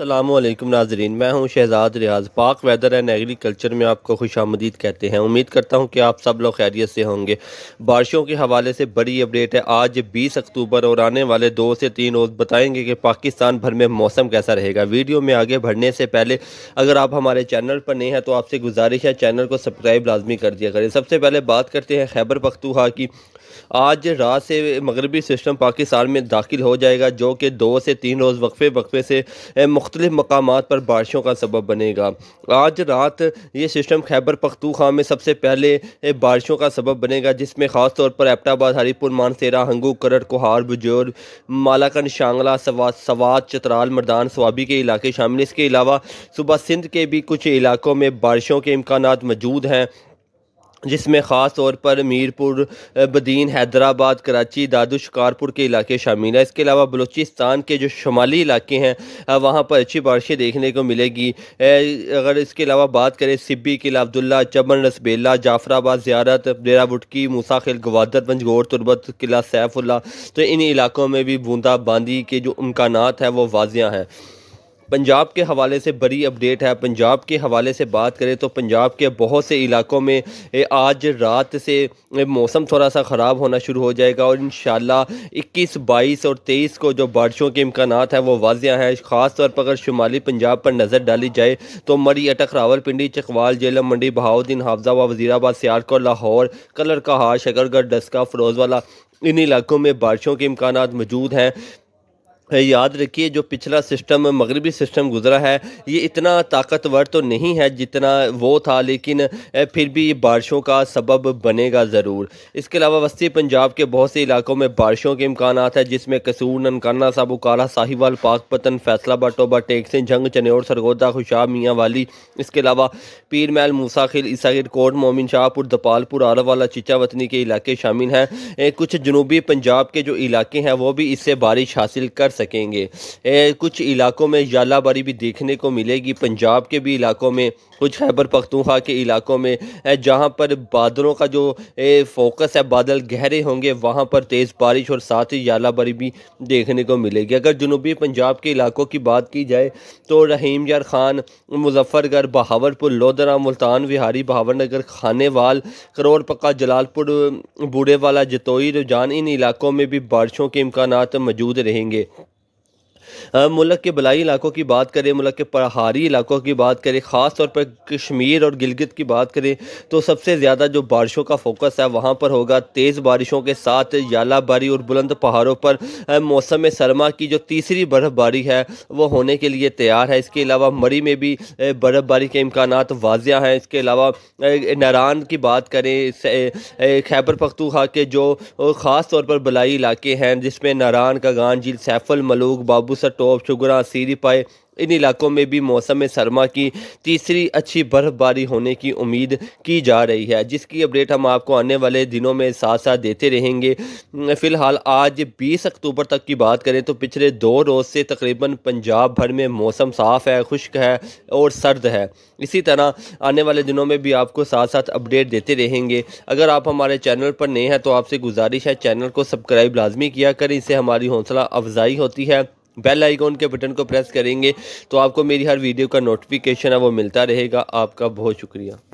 अल्लाम नाजरीन मैं हूं शहजाद रियाज पाक वेदर एंड एग्रीकल्चर में आपको खुश आमदीद कहते हैं उम्मीद करता हूं कि आप सब लोग खैरियत से होंगे बारिशों के हवाले से बड़ी अपडेट है आज 20 अक्टूबर और आने वाले दो से तीन रोज़ बताएंगे कि पाकिस्तान भर में मौसम कैसा रहेगा वीडियो में आगे बढ़ने से पहले अगर आप हमारे चैनल पर नहीं हैं तो आपसे गुजारिश है चैनल को सब्सक्राइब लाजमी कर दिया करें सबसे पहले बात करते हैं खैबर पखतूहा की आज रात से मगरबी सिस्टम पाकिस्तान में दाखिल हो जाएगा जो कि दो से तीन रोज़ वक्फे वक्फे से मुख्तलिफ मकाम पर बारिशों का सबब बनेगा आज रात ये सिस्टम खैबर पख्तूखा में सबसे पहले बारिशों का सबब बनेगा जिसमें ख़ास तौर पर एपटाबाद हरीपुर मानसेरा हंगू करट कोहार बुजोर मालाकन शांगला सवात चतराल मर्दान स्वाबी के इलाके शामिल इसके अलावा सुबह सिंध के भी कुछ इलाकों में बारिशों के इम्कान मौजूद हैं जिसमें ख़ास तौर पर मीरपुर बदीन हैदराबाद कराची दादू शिकारपुर के इलाके शामिल हैं इसके अलावा बलूचिस्तान के जो शुमाली इलाके हैं वहाँ पर अच्छी बारिशें देखने को मिलेगी अगर इसके अलावा बात करें सिब्बी किला अब्दुल्ला चमन रसबेला जाफराबाद ज़्यारत डेरा बुटकी मुसाखिल गवादर पंजगोर तुरबत किला सैफुल्ला तो इन इलाकों में भी बूंदाबांदी के जो इम्कान हैं वो वाजियाँ हैं पंजाब के हवाले से बड़ी अपडेट है पंजाब के हवाले से बात करें तो पंजाब के बहुत से इलाकों में आज रात से मौसम थोड़ा सा ख़राब होना शुरू हो जाएगा और इन इक्कीस बाईस और तेईस को जो बारिशों के इम्कान हैं वो वाजिया हैं ख़ास तौर पर अगर शुमाली पंजाब पर नज़र डाली जाए तो मरी अटक रावलपिंडी चकवाल जेलम मंडी बहाउद्दीन हाफजा व वजीराबाद सियालकोट लाहौर कलर का हार शकरगढ़ डस्का फरोज़वाला इन इलाकों में बारिशों के इम्कान मौजूद हैं याद रखिए जो पिछला सिस्टम मगरबी सिस्टम गुजरा है ये इतना ताकतवर तो नहीं है जितना वो था लेकिन फिर भी ये बारिशों का सबब बनेगा ज़रूर इसके अलावा वस्ती पंजाब के बहुत से इलाकों में बारिशों के इम्कान है जिसमें कसूर ननकाना साहब उकारा साहिवाल पाकपतन फैसलाबाद टोबा टेकसें जंग चनेर सरगोदा खुशाब मियाँ वाली इसके अलावा पीर महल मूसाखिल ईसागिर कोट मोमिन शाहपुर दपालपुर आला वाला चिचा वतनी के इलाके शामिल हैं कुछ जनूबी पंजाब के जो इलाके हैं वो भी इससे बारिश हासिल कर सकेंगे ए, कुछ इलाकों में जालाबारी भी देखने को मिलेगी पंजाब के भी इलाकों में कुछ खैबर पख्तूखा के इलाकों में जहाँ पर बादलों का जो ए, फोकस है बादल गहरे होंगे वहाँ पर तेज़ बारिश और साथ ही जालाबारी भी देखने को मिलेगी अगर जनूबी पंजाब के इलाकों की बात की जाए तो रहीम यार खान मुजफ्फरगढ़ बहावरपुर लोधरा मुल्तान विहारी बहावरनगर खानेवाल पक्का जलालपुर बूढ़े वाला जतोई रुझान इन इलाकों में भी बारिशों के इम्कान मौजूद रहेंगे मुल्क के बलाई इलाकों की बात करें मुल्क के पहाड़ी इलाकों की बात करें ख़ास तौर पर कश्मीर और गिलगित की बात करें तो सबसे ज़्यादा जो बारिशों का फोकस है वहाँ पर होगा तेज़ बारिशों के साथ यालाबारी और बुलंद पहाड़ों पर मौसम सरमा की जो तीसरी बर्फ़बारी है वो होने के लिए तैयार है इसके अलावा मरी में भी बर्फ़बारी के इम्कान वाजिया हैं इसके अलावा नारान की बात करें खैबर पखतूखा के जो ख़ास तौर पर बलाई इलाके हैं जिसमें नारान कागान झील सैफल मलूक बाबूसर टॉप शुगरा सीरी पाए इन इलाकों में भी मौसम सरमा की तीसरी अच्छी बर्फबारी होने की उम्मीद की जा रही है जिसकी अपडेट हम आपको आने वाले दिनों में साथ साथ देते रहेंगे फ़िलहाल आज 20 अक्टूबर तक की बात करें तो पिछले दो रोज़ से तकरीबन पंजाब भर में मौसम साफ़ है खुश्क है और सर्द है इसी तरह आने वाले दिनों में भी आपको साथ साथ अपडेट देते रहेंगे अगर आप हमारे चैनल पर नए हैं तो आपसे गुजारिश है चैनल को सब्सक्राइब लाजमी किया करें इससे हमारी हौसला अफजाई होती है बेल आइकॉन के बटन को प्रेस करेंगे तो आपको मेरी हर वीडियो का नोटिफिकेशन है वो मिलता रहेगा आपका बहुत शुक्रिया